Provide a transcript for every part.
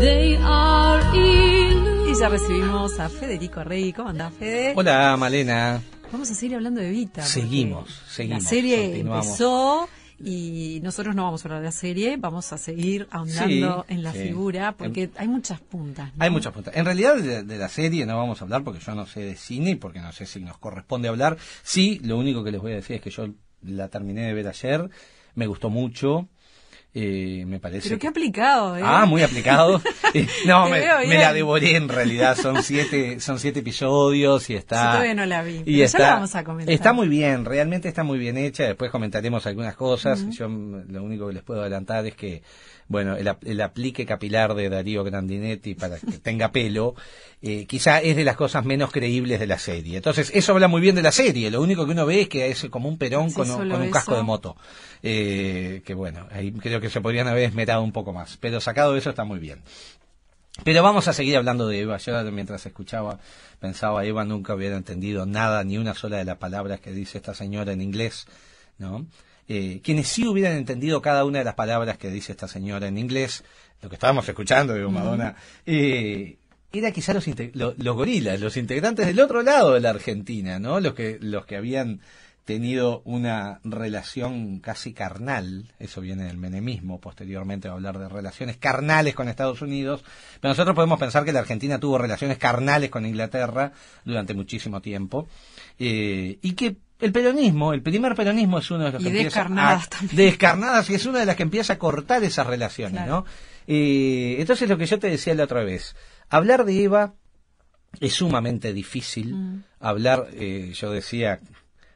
Y ya recibimos a Federico Rey. ¿Cómo anda, Fede? Hola, Malena. Vamos a seguir hablando de Vita. Seguimos, seguimos. La serie empezó y nosotros no vamos a hablar de la serie, vamos a seguir ahondando en la figura em, porque hay muchas puntas. Hay muchas puntas. En realidad de, de, la serie no vamos a hablar porque yo no sé de cine y porque no sé si nos corresponde hablar. Sí, lo único que les voy a decir es que yo la terminé de ver ayer, me gustó mucho. Eh, me parece. Pero qué aplicado, ¿eh? Ah, muy aplicado. Eh, no, me, la devoré en realidad. Son siete, son siete episodios y está. todavía no la vi. Y está, ya vamos a comentar. Está muy bien, realmente está muy bien hecha. Después comentaremos algunas cosas. Yo mm, lo único que les puedo adelantar es que bueno, el, aplique capilar de Darío Grandinetti para que tenga pelo, eh, quizá es de las cosas menos creíbles de la serie. Entonces, eso habla muy bien de la serie. Lo único que uno ve es que es como un perón con, un casco de moto. Eh, que bueno, ahí creo que se podrían haber esmerado un poco más. Pero sacado eso está muy bien. Pero vamos a seguir hablando de Eva. Yo mientras escuchaba pensaba, Eva nunca hubiera entendido nada, ni una sola de las palabras que dice esta señora en inglés, ¿no? eh, quienes sí hubieran entendido cada una de las palabras que dice esta señora en inglés, lo que estábamos escuchando, digo, Madonna, eran eh, era quizá los, los, gorilas, los integrantes del otro lado de la Argentina, ¿no? Los que, los que habían tenido una relación casi carnal, eso viene del menemismo, posteriormente va a hablar de relaciones carnales con Estados Unidos, pero nosotros podemos pensar que la Argentina tuvo relaciones carnales con Inglaterra durante muchísimo tiempo, eh, y que el peronismo, el primer peronismo es uno de los que descarnadas también. Descarnadas y es una de las que empieza a cortar esas relaciones, ¿no? entonces lo que yo te decía la otra vez, hablar de Eva es sumamente difícil. Mm. Hablar, eh, yo decía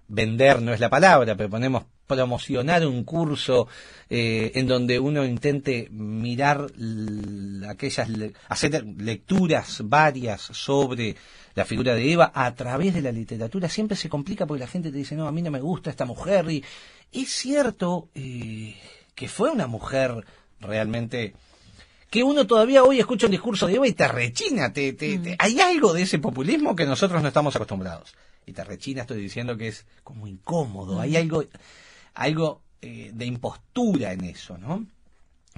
vender no es la palabra, pero ponemos promocionar un curso eh, en donde uno intente mirar aquellas, hacer lecturas varias sobre la figura de Eva a través de la literatura, siempre se complica porque la gente te dice, no, a mí no me gusta esta mujer. Y es cierto eh, que fue una mujer realmente que uno todavía hoy escucha un discurso de Eva y te rechina, te, te, mm. hay algo de ese populismo que nosotros no estamos acostumbrados y Tarrechina estoy diciendo que es como incómodo, hay algo, algo eh, de impostura en eso, ¿no?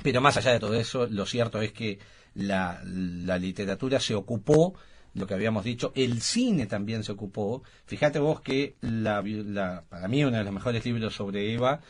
Pero más allá de todo eso, lo cierto es que la, literatura se ocupó, lo que habíamos dicho, el cine también se ocupó. Fíjate vos que para mí uno de los mejores libros sobre Eva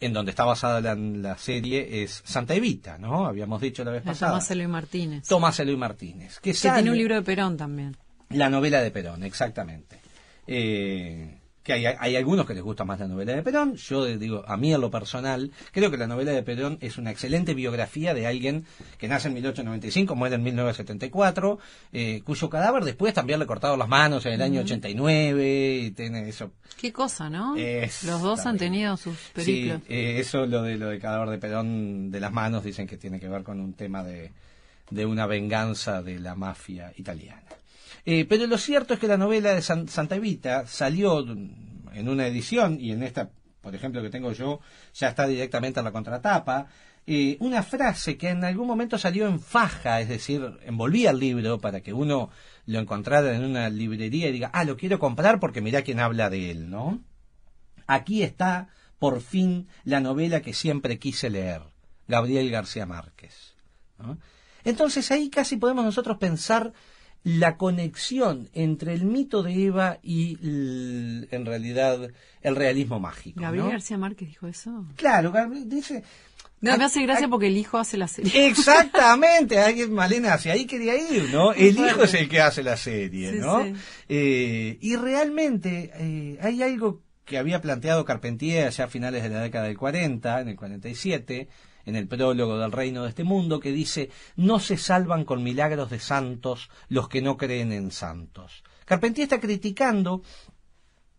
en donde está basada la, serie es Santa Evita, ¿no? Habíamos dicho la vez pasada. Tomás Eloy Martínez. Tomás Eloy Martínez. Que, que tiene un libro de Perón también. La novela de Perón, exactamente. Eh, que hay, algunos que les gusta más la novela de Perón. Yo eh, digo, a mí a lo personal, creo que la novela de Perón es una excelente biografía de alguien que nace en 1895, muere en 1974, eh, cuyo cadáver después también le cortaron las manos en el año 89 tiene eso. Qué cosa, ¿no? Los dos han tenido sus películas eh, eso lo de lo del cadáver de Perón de las manos dicen que tiene que ver con un tema de una venganza de la mafia italiana. Eh, pero lo cierto es que la novela de Santa Evita salió en una edición, y en esta, por ejemplo, que tengo yo, ya está directamente en la contratapa, eh, una frase que en algún momento salió en faja, es decir, envolvía el libro para que uno lo encontrara en una librería y diga, ah, lo quiero comprar porque mira quién habla de él, ¿no? Aquí está, por fin, la novela que siempre quise leer, Gabriel García Márquez. Entonces ahí casi podemos nosotros pensar la conexión entre el mito de Eva y en realidad el realismo mágico. Gabriel García Márquez dijo eso. Claro, dice... No, me hace gracia porque el hijo hace la serie. Exactamente, Malena, hacia ahí quería ir, ¿no? El hijo es el que hace la serie, ¿no? Eh, y realmente eh, hay algo que había planteado Carpentier hacia a finales de la década del 40, en el 47, en el prólogo del reino de este mundo, que dice, no se salvan con milagros de santos los que no creen en santos. Carpentier está criticando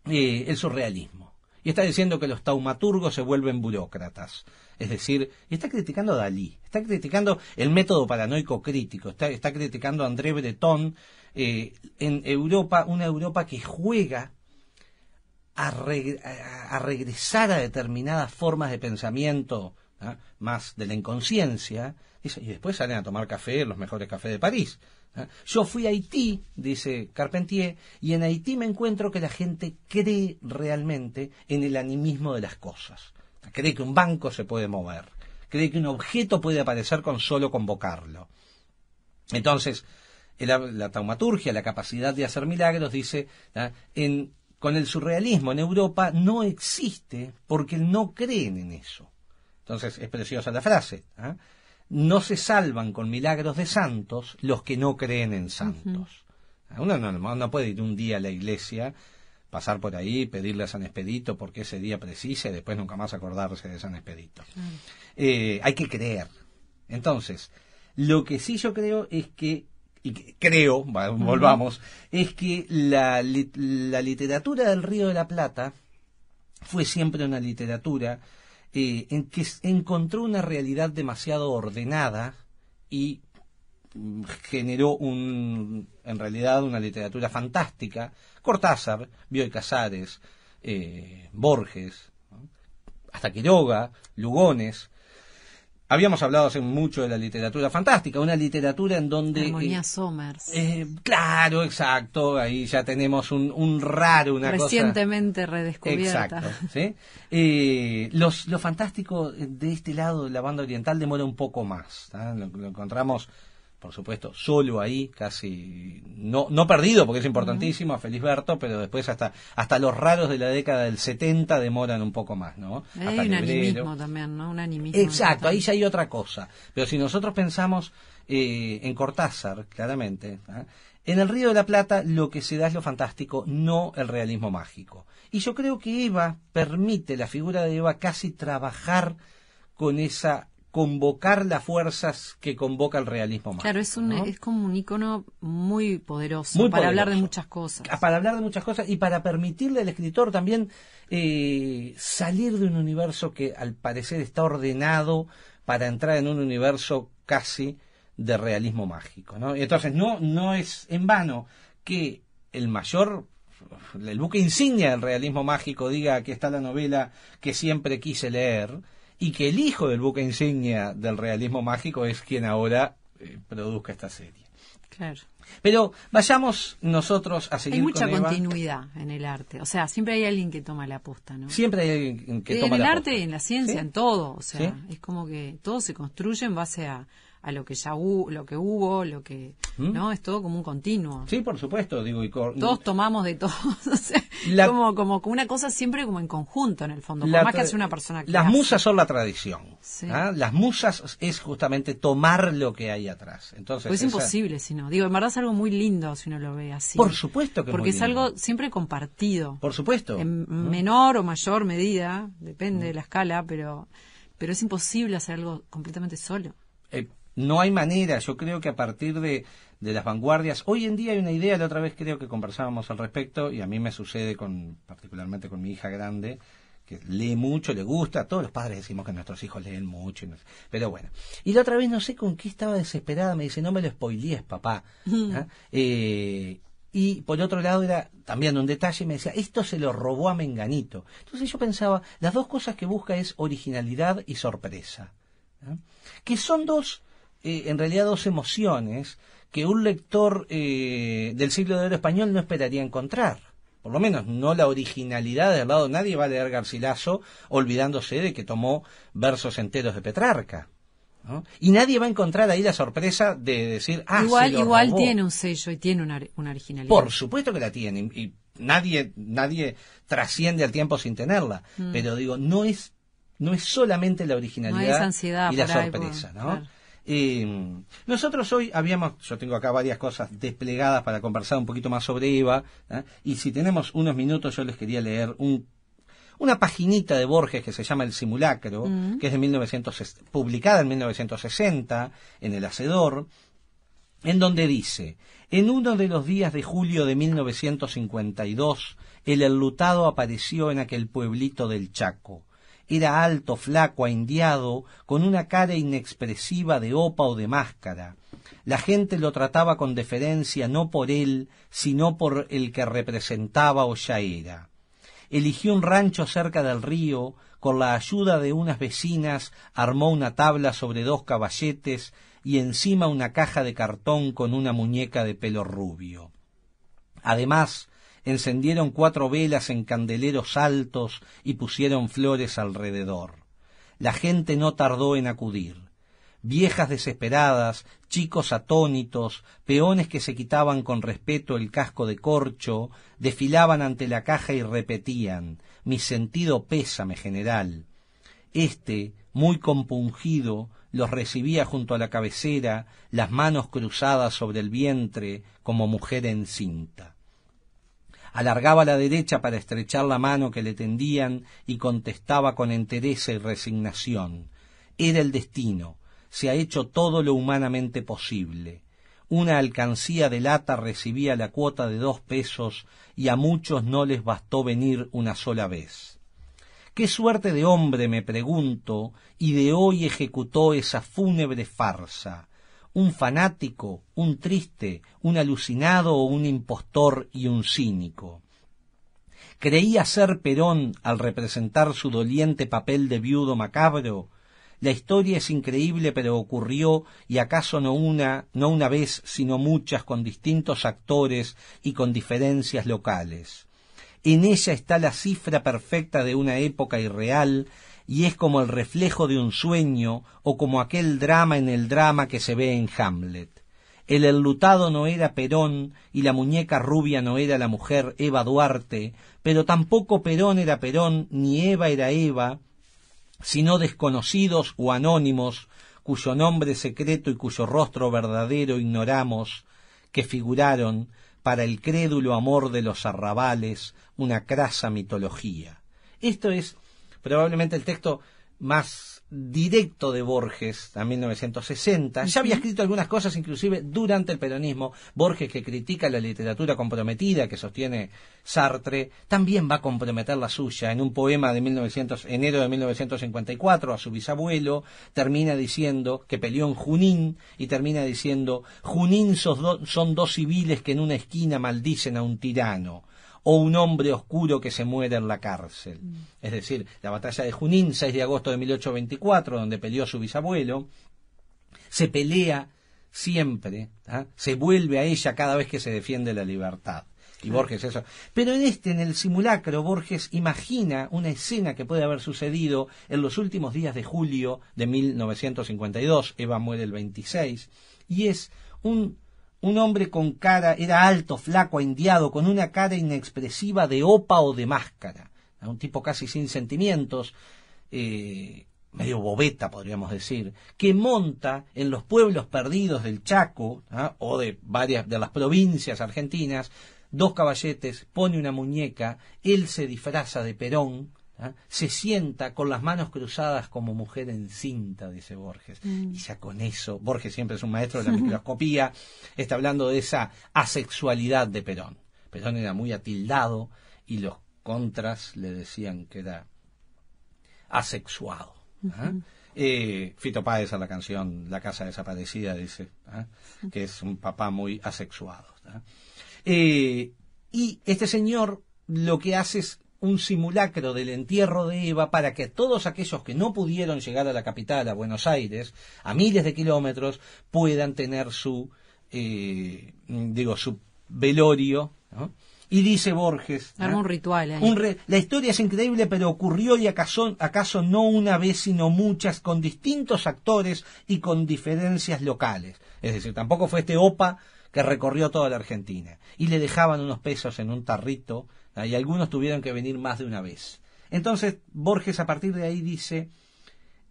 eh, el surrealismo y está diciendo que los taumaturgos se vuelven burócratas. Es decir, está criticando a Dalí, está criticando el método paranoico crítico, está, criticando a André Breton eh, en Europa, una Europa que juega a, regresar a determinadas formas de pensamiento ¿ah? más de la inconsciencia, y después salen a tomar café los mejores cafés de París. ¿ah? Yo fui a Haití, dice Carpentier, y en Haití me encuentro que la gente cree realmente en el animismo de las cosas. Cree que un banco se puede mover, cree que un objeto puede aparecer con solo convocarlo. Entonces, la taumaturgia, la capacidad de hacer milagros, dice, ¿ah? con el surrealismo en Europa no existe porque no creen en eso. Entonces es preciosa la frase. ¿ah? No se salvan con milagros de santos los que no creen en santos. Ah, uno no, puede ir un día a la iglesia pasar por ahí, pedirle a San Expedito porque ese día precisa y después nunca más acordarse de San Expedito. Eh, hay que creer. Entonces, lo que sí yo creo es que, y creo, volvamos, es que la, la literatura del Río de la Plata fue siempre una literatura eh, en que encontró una realidad demasiado ordenada y mm, generó un, en realidad una literatura fantástica. Cortázar, Bioy Casares, eh, Borges, hasta Quiroga, Lugones, Habíamos hablado hace mucho de la literatura fantástica, una literatura en donde... Armonía eh, eh, claro, exacto, ahí ya tenemos un, un raro, una Recientemente cosa... Recientemente redescubierta. Exacto, ¿sí? Eh, los, lo fantástico de este lado de la banda oriental demora un poco más. lo encontramos por supuesto, solo ahí, casi no, no perdido, porque es importantísimo, a Berto, pero después hasta, hasta los raros de la década del 70 demoran un poco más, ¿no? Hay un animismo también, ¿no? Un animismo. Exacto, ahí ya hay otra cosa. Pero si nosotros pensamos eh, en Cortázar, claramente, ¿ah? en el Río de la Plata lo que se da es lo fantástico, no el realismo mágico. Y yo creo que Eva permite, la figura de Eva, casi trabajar con esa convocar las fuerzas que convoca el realismo mágico. Claro, es, un, es como un icono muy poderoso para hablar de muchas cosas. Ah, para hablar de muchas cosas y para permitirle al escritor también eh, salir de un universo que al parecer está ordenado para entrar en un universo casi de realismo mágico. ¿no? Entonces, no, no es en vano que el mayor el buque insignia del realismo mágico diga que está la novela que siempre quise leer, y que el hijo del buque enseña del realismo mágico es quien ahora eh, produzca esta serie. Claro. Pero vayamos nosotros a seguir. Hay mucha continuidad en el arte. O sea, siempre hay alguien que toma la aposta, ¿no? Siempre hay alguien que toma la En el arte, en la ciencia, en todo. O sea, es como que todo se construye en base a, a lo que ya hubo, lo que hubo, lo que ¿Mm? no es todo como un continuo. Sí, por supuesto, digo y todos tomamos de todos, como como una cosa siempre como en conjunto en el fondo, por más que hace una persona. Que las musas son la tradición. ¿ah? Las musas es justamente tomar lo que hay atrás. Entonces pues es imposible si no. Digo, en verdad es algo muy lindo si uno lo ve así. Por supuesto que porque es, algo siempre compartido. Por supuesto. En menor o mayor medida, depende mm. de la escala, pero pero es imposible hacer algo completamente solo. Eh, no hay manera, yo creo que a partir de, las vanguardias, hoy en día hay una idea, la otra vez creo que conversábamos al respecto, y a mí me sucede con, particularmente con mi hija grande, que lee mucho, le gusta, todos los padres decimos que nuestros hijos leen mucho, pero bueno. Y la otra vez no sé con qué estaba desesperada, me dice, no me lo spoilees, papá. Mm. ¿ah? Eh, y por otro lado era también un detalle, me decía, esto se lo robó a Menganito. Entonces yo pensaba, las dos cosas que busca es originalidad y sorpresa, ¿ah? que son dos eh, en realidad dos emociones que un lector eh, del siglo de oro español no esperaría encontrar. Por lo menos no la originalidad del lado nadie va a leer Garcilaso olvidándose de que tomó versos enteros de Petrarca. Y nadie va a encontrar ahí la sorpresa de decir, ah, igual, igual tiene un sello y tiene una, originalidad. Por supuesto que la tiene y nadie, nadie trasciende al tiempo sin tenerla. Mm. Pero digo, no es no es solamente la originalidad y la sorpresa, ¿no? Mm, nosotros hoy habíamos, yo tengo acá varias cosas desplegadas para conversar un poquito más sobre Eva, ¿eh? y si tenemos unos minutos yo les quería leer una paginita de Borges que se llama El Simulacro, mm. que es de 1900, publicada en 1960 en El Hacedor, en donde dice, en uno de los días de julio de 1952, el enlutado apareció en aquel pueblito del Chaco era alto, flaco, indiado, con una cara inexpresiva de opa o de máscara. La gente lo trataba con deferencia no por él, sino por el que representaba o ya era. Eligió un rancho cerca del río, con la ayuda de unas vecinas armó una tabla sobre dos caballetes y encima una caja de cartón con una muñeca de pelo rubio. Además, encendieron cuatro velas en candeleros altos y pusieron flores alrededor. La gente no tardó en acudir. Viejas desesperadas, chicos atónitos, peones que se quitaban con respeto el casco de corcho, desfilaban ante la caja y repetían Mi sentido pésame, general. Este, muy compungido, los recibía junto a la cabecera, las manos cruzadas sobre el vientre, como mujer encinta alargaba la derecha para estrechar la mano que le tendían y contestaba con entereza y resignación. Era el destino, se ha hecho todo lo humanamente posible. Una alcancía de lata recibía la cuota de dos pesos y a muchos no les bastó venir una sola vez. ¿Qué suerte de hombre, me pregunto, y de hoy ejecutó esa fúnebre farsa? un fanático, un triste, un alucinado o un impostor y un cínico. Creía ser Perón al representar su doliente papel de viudo macabro. La historia es increíble, pero ocurrió, y acaso no una, no una vez, sino muchas, con distintos actores y con diferencias locales. En ella está la cifra perfecta de una época irreal y es como el reflejo de un sueño o como aquel drama en el drama que se ve en Hamlet. El enlutado no era Perón y la muñeca rubia no era la mujer Eva Duarte, pero tampoco Perón era Perón ni Eva era Eva, sino desconocidos o anónimos, cuyo nombre secreto y cuyo rostro verdadero ignoramos, que figuraron, para el crédulo amor de los arrabales, una crasa mitología. Esto es probablemente el texto más directo de Borges a 1960. Ya había escrito algunas cosas, inclusive durante el peronismo. Borges, que critica la literatura comprometida que sostiene Sartre, también va a comprometer la suya. En un poema de enero de 1954 a su bisabuelo, termina diciendo que peleó en Junín y termina diciendo, Junín son dos civiles que en una esquina maldicen a un tirano o un hombre oscuro que se muere en la cárcel. Mm. Es decir, la batalla de Junín, 6 de agosto de 1824, donde peleó su bisabuelo, se pelea siempre, ¿ah? se vuelve a ella cada vez que se defiende la libertad. Y Borges eso. Pero en este, en el simulacro, Borges imagina una escena que puede haber sucedido en los últimos días de julio de 1952, Eva muere el 26, y es un un hombre con cara, era alto, flaco, indiado, con una cara inexpresiva de opa o de máscara, un tipo casi sin sentimientos, eh, medio bobeta podríamos decir, que monta en los pueblos perdidos del Chaco ¿ah? o de varias de las provincias argentinas, dos caballetes, pone una muñeca, él se disfraza de Perón, ¿Ah? se sienta con las manos cruzadas como mujer encinta, dice Borges. Mm. Y ya con eso, Borges siempre es un maestro de la microscopía, está hablando de esa asexualidad de Perón. Perón era muy atildado y los contras le decían que era asexuado. ¿ah? Eh, Fito Páez a la canción La Casa Desaparecida dice ¿ah? que es un papá muy asexuado. Eh, y este señor lo que hace es un simulacro del entierro de Eva para que todos aquellos que no pudieron llegar a la capital, a Buenos Aires, a miles de kilómetros, puedan tener su, eh, digo, su velorio. Y dice Borges. un ritual. la historia es increíble, pero ocurrió y acaso, acaso no una vez, sino muchas, con distintos actores y con diferencias locales. Es decir, tampoco fue este OPA que recorrió toda la Argentina. Y le dejaban unos pesos en un tarrito y algunos tuvieron que venir más de una vez. Entonces, Borges a partir de ahí dice,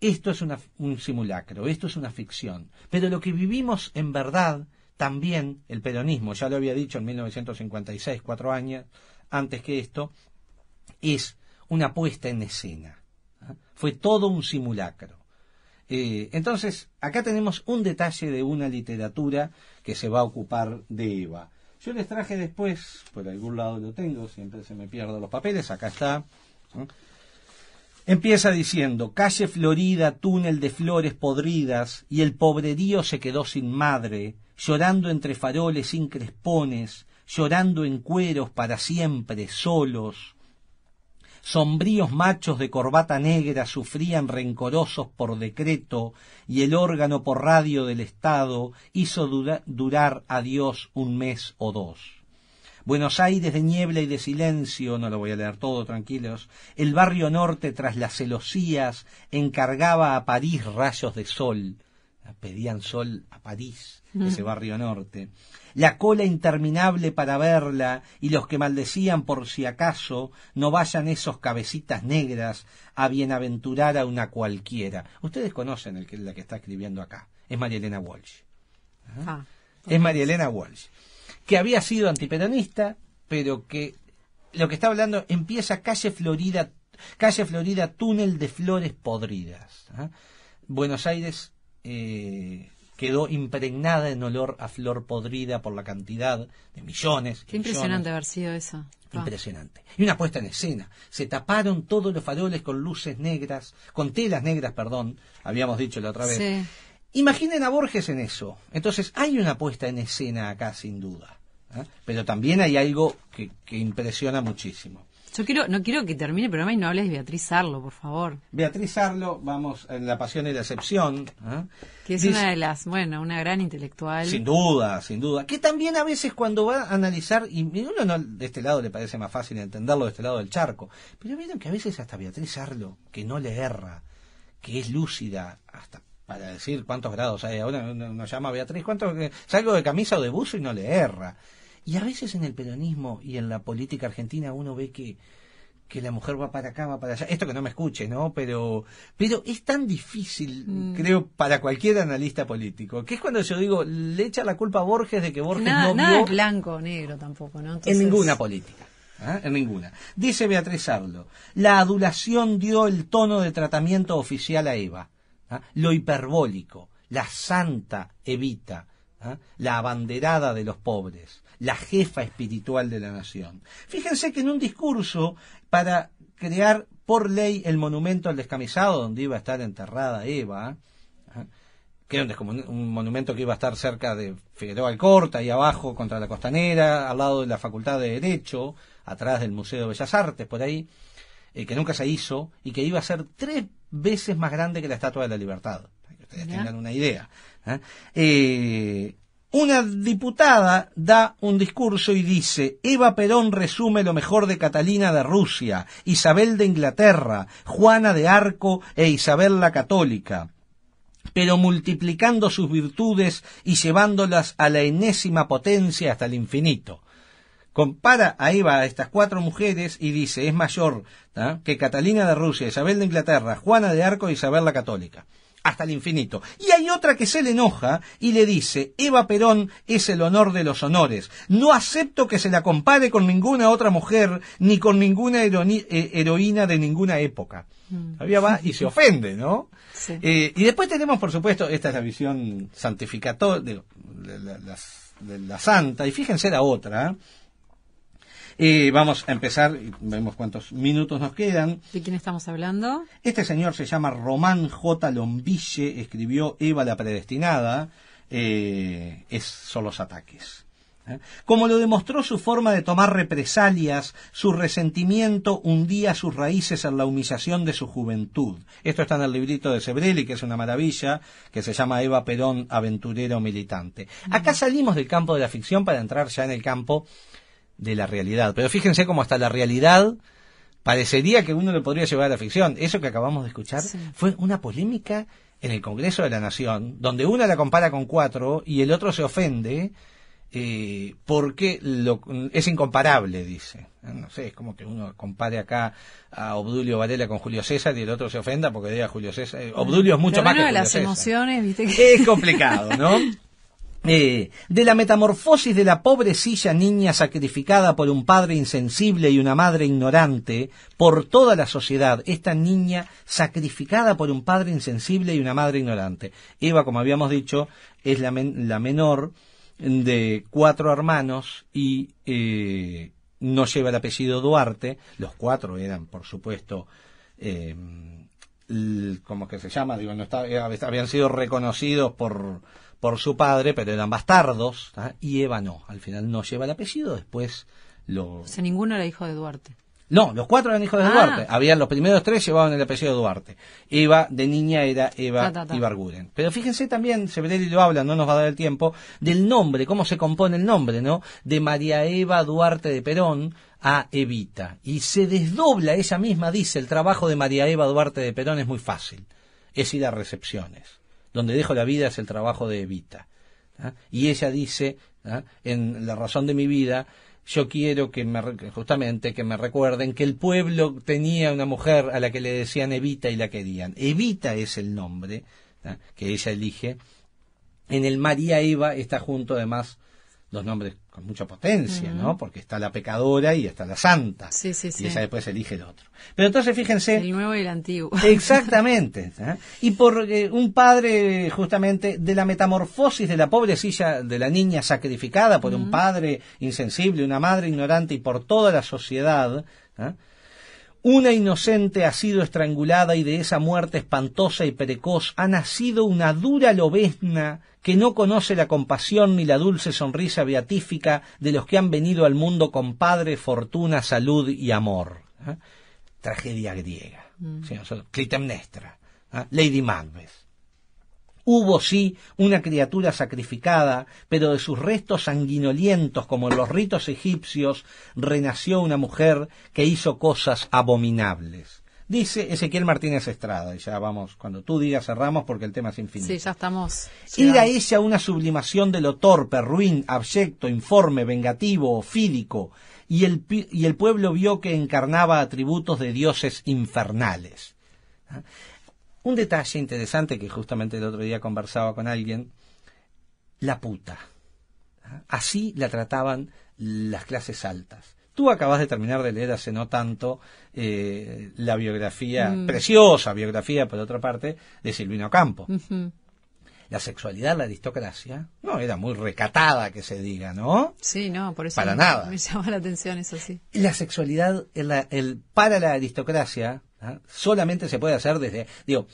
esto es un simulacro, esto es una ficción, pero lo que vivimos en verdad, también el peronismo, ya lo había dicho en 1956, cuatro años antes que esto, es una puesta en escena. ¿ah? Fue todo un simulacro. Eh, entonces, acá tenemos un detalle de una literatura que se va a ocupar de Eva. Yo les traje después, por algún lado lo tengo, siempre se me pierden los papeles, acá está. Empieza diciendo, calle florida, túnel de flores podridas, y el pobrerío se quedó sin madre, llorando entre faroles sin crespones, llorando en cueros para siempre, solos, sombríos machos de corbata negra sufrían rencorosos por decreto y el órgano por radio del Estado hizo durar a Dios un mes o dos. Buenos Aires de niebla y de silencio, no lo voy a leer todo, tranquilos, el barrio norte tras las celosías encargaba a París rayos de sol, pedían sol a París, ese barrio norte. La cola interminable para verla y los que maldecían por si acaso no vayan esos cabecitas negras a bienaventurar a una cualquiera. Ustedes conocen el la que está escribiendo acá. Es María Elena Walsh. Ah, es María Elena Walsh. Que había sido antiperonista, pero que lo que está hablando empieza calle Florida, calle Florida, túnel de flores podridas. ¿ah? Buenos Aires, eh, quedó impregnada en olor a flor podrida por la cantidad de millones. Qué impresionante haber sido eso. Impresionante. Y una puesta en escena. Se taparon todos los faroles con luces negras, con telas negras, perdón, habíamos dicho la otra vez. Imaginen a Borges en eso. Entonces hay una puesta en escena acá, sin duda. ¿eh? Pero también hay algo que impresiona muchísimo. Yo quiero, no quiero que termine el programa y no hables de Beatriz Arlo, por favor. Beatriz Arlo, vamos, en eh, La Pasión y la Excepción. ¿eh? Que es una de las, bueno, una gran intelectual. Sin duda, sin duda. Que también a veces cuando va a analizar, y uno no, de este lado le parece más fácil entenderlo de este lado del charco, pero vieron que a veces hasta Beatriz Arlo, que no le erra, que es lúcida, hasta para decir cuántos grados hay. Ahora uno, llama Beatriz, ¿cuánto, salgo de camisa o de buzo y no le erra. Y a veces en el peronismo y en la política argentina uno ve que, que la mujer va para acá, va para allá. Esto que no me escuche, ¿no? Pero, pero es tan difícil, mm. creo, para cualquier analista político. Que es cuando yo digo, le echa la culpa a Borges de que Borges no vio... blanco o negro tampoco, ¿no? En ninguna política. ¿ah? En ninguna. Dice Beatriz Arlo, la adulación dio el tono de tratamiento oficial a Eva. ¿ah? Lo hiperbólico, la santa Evita, ¿ah? la abanderada de los pobres la jefa espiritual de la nación. Fíjense que en un discurso para crear por ley el monumento al descamisado donde iba a estar enterrada Eva, ¿eh? que era un, monumento que iba a estar cerca de Figueroa Alcorta ahí abajo contra la costanera, al lado de la Facultad de Derecho, atrás del Museo de Bellas Artes, por ahí, eh, que nunca se hizo y que iba a ser tres veces más grande que la Estatua de la Libertad, ustedes tengan una idea. ¿eh? eh una diputada da un discurso y dice, Eva Perón resume lo mejor de Catalina de Rusia, Isabel de Inglaterra, Juana de Arco e Isabel la Católica pero multiplicando sus virtudes y llevándolas a la enésima potencia hasta el infinito. Compara a Eva a estas cuatro mujeres y dice, es mayor que Catalina de Rusia, Isabel de Inglaterra, Juana de Arco e Isabel la Católica hasta el infinito. Y hay otra que se le enoja y le dice, Eva Perón es el honor de los honores. No acepto que se la compare con ninguna otra mujer ni con ninguna eh, heroína de ninguna época. Mm. Todavía va y se ofende, ¿no? Eh, y después tenemos, por supuesto, esta es la visión santificatoria de, la, santa. Y fíjense la otra vamos a empezar, vemos cuántos minutos nos quedan. ¿De quién estamos hablando? Este señor se llama Román J. Lombille, escribió Eva la Predestinada, eh, es los ataques. ¿eh? Como lo demostró su forma de tomar represalias, su resentimiento hundía sus raíces en la humillación de su juventud. Esto está en el librito de Sebrelli, que es una maravilla, que se llama Eva Perón, aventurero militante. Acá mm. salimos del campo de la ficción para entrar ya en el campo de la realidad. Pero fíjense cómo hasta la realidad parecería que uno le podría llevar a la ficción. Eso que acabamos de escuchar fue una polémica en el Congreso de la Nación, donde uno la compara con cuatro y el otro se ofende eh, porque lo, es incomparable, dice. No sé, es como que uno compare acá a Obdulio Varela con Julio César y el otro se ofenda porque diga Julio César. Eh, Obdulio es mucho más las emociones, ¿viste? Es complicado, ¿no? Eh, de la metamorfosis de la pobrecilla niña sacrificada por un padre insensible y una madre ignorante por toda la sociedad. Esta niña sacrificada por un padre insensible y una madre ignorante. Eva, como habíamos dicho, es la, menor de cuatro hermanos y eh, no lleva el apellido Duarte. Los cuatro eran, por supuesto, eh, como que se llama, digo, no habían sido reconocidos por por su padre, pero eran bastardos, y Eva no. Al final no lleva el apellido, después lo... O ninguno era hijo de Duarte. No, los cuatro eran hijos de ah. Duarte. Habían los primeros tres llevaban el apellido de Duarte. Eva, de niña, era Eva Ibarguren. Pero fíjense también, Severelli lo habla, no nos va a dar el tiempo, del nombre, cómo se compone el nombre, ¿no? De María Eva Duarte de Perón a Evita. Y se desdobla ella misma, dice, el trabajo de María Eva Duarte de Perón es muy fácil. Es ir a recepciones. Donde dejo la vida es el trabajo de Evita. ¿ah? Y ella dice, ¿ah? en La razón de mi vida, yo quiero que me, justamente que me recuerden que el pueblo tenía una mujer a la que le decían Evita y la querían. Evita es el nombre ¿ah? que ella elige. En el María Eva está junto además dos nombres con mucha potencia, ¿no? Porque está la pecadora y está la santa. Sí, sí, sí. Y esa después elige el otro. Pero entonces fíjense. El nuevo y el antiguo. Exactamente. ¿eh? Y por eh, un padre, justamente, de la metamorfosis de la pobrecilla, de la niña sacrificada por un padre insensible, una madre ignorante y por toda la sociedad, ¿eh? Una inocente ha sido estrangulada y de esa muerte espantosa y precoz ha nacido una dura lobezna que no conoce la compasión ni la dulce sonrisa beatífica de los que han venido al mundo con padre, fortuna, salud y amor. ¿Ah? Tragedia griega. Mm. Clitemnestra. ¿ah? Lady Macbeth. Hubo sí una criatura sacrificada, pero de sus restos sanguinolientos, como en los ritos egipcios, renació una mujer que hizo cosas abominables. Dice Ezequiel Martínez Estrada, y ya vamos, cuando tú digas cerramos porque el tema es infinito. Sí, ya estamos. Ir a ella una sublimación de lo torpe, ruin, abyecto, informe, vengativo, ofídico, y el, y el pueblo vio que encarnaba atributos de dioses infernales. ¿Ah? Un detalle interesante que justamente el otro día conversaba con alguien, la puta. Así la trataban las clases altas. Tú acabas de terminar de leer hace no tanto eh, la biografía, mm. preciosa biografía por otra parte, de Silvino Campo. La sexualidad, la aristocracia, no era muy recatada que se diga, ¿no? Sí, no, por eso Para me, nada. llama la atención eso sí. La sexualidad, para la aristocracia, ¿ah? Solamente se puede hacer desde, digo,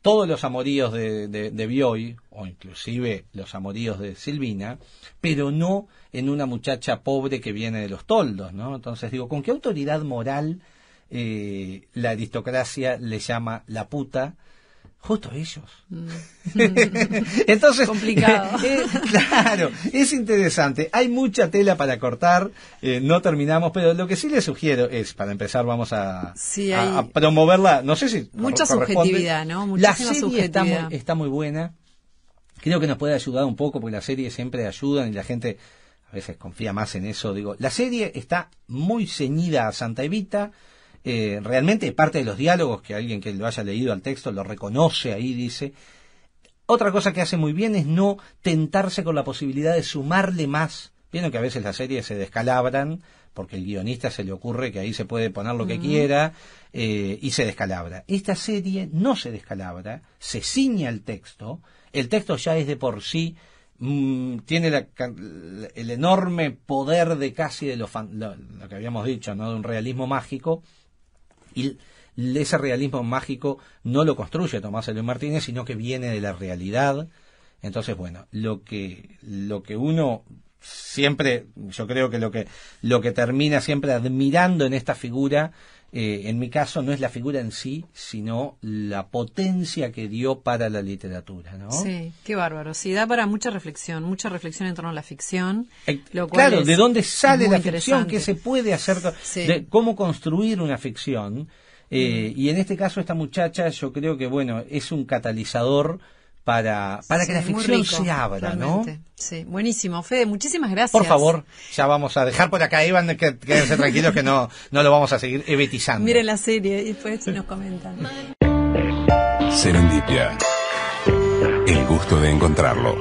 todos los amoríos de, de, de, Bioy, o inclusive los amoríos de Silvina, pero no en una muchacha pobre que viene de los toldos, ¿no? Entonces digo, ¿con qué autoridad moral eh, la aristocracia le llama la puta? justo ellos. Mm. Entonces, complicado. Eh, claro, es interesante. Hay mucha tela para cortar, eh, no terminamos, pero lo que sí les sugiero es, para empezar, vamos a, a, promoverla. No sé si. Mucha subjetividad, ¿no? la subjetividad. Está, muy, buena. Creo que nos puede ayudar un poco, porque las series siempre ayudan y la gente a veces confía más en eso. Digo, la serie está muy ceñida a Santa Evita eh, realmente parte de los diálogos, que alguien que lo haya leído al texto lo reconoce ahí, dice, otra cosa que hace muy bien es no tentarse con la posibilidad de sumarle más. Vieron que a veces las series se descalabran porque el guionista se le ocurre que ahí se puede poner lo que quiera eh, y se descalabra. Esta serie no se descalabra, se ciña el texto, el texto ya es de por sí, mm, tiene el enorme poder de casi de lo, lo que habíamos dicho, ¿no? de un realismo mágico, y ese realismo mágico no lo construye Tomás Eloy Martínez, sino que viene de la realidad. Entonces, bueno, lo que, lo que uno siempre, yo creo que lo que, lo que termina siempre admirando en esta figura eh, en mi caso no es la figura en sí, sino la potencia que dio para la literatura. ¿no? Sí, qué bárbaro. Sí, da para mucha reflexión, mucha reflexión en torno a la ficción. Eh, claro, de dónde sale la ficción, qué se puede hacer, de cómo construir una ficción. Eh, y en este caso esta muchacha yo creo que, bueno, es un catalizador para, que la ficción se abra, ¿no? Sí, buenísimo. Fede, muchísimas gracias. Por favor, ya vamos a dejar por acá, Iván, que quédense tranquilos que no, no lo vamos a seguir evitizando. Miren la serie y después nos comentan. Serendipia. El gusto de encontrarlo.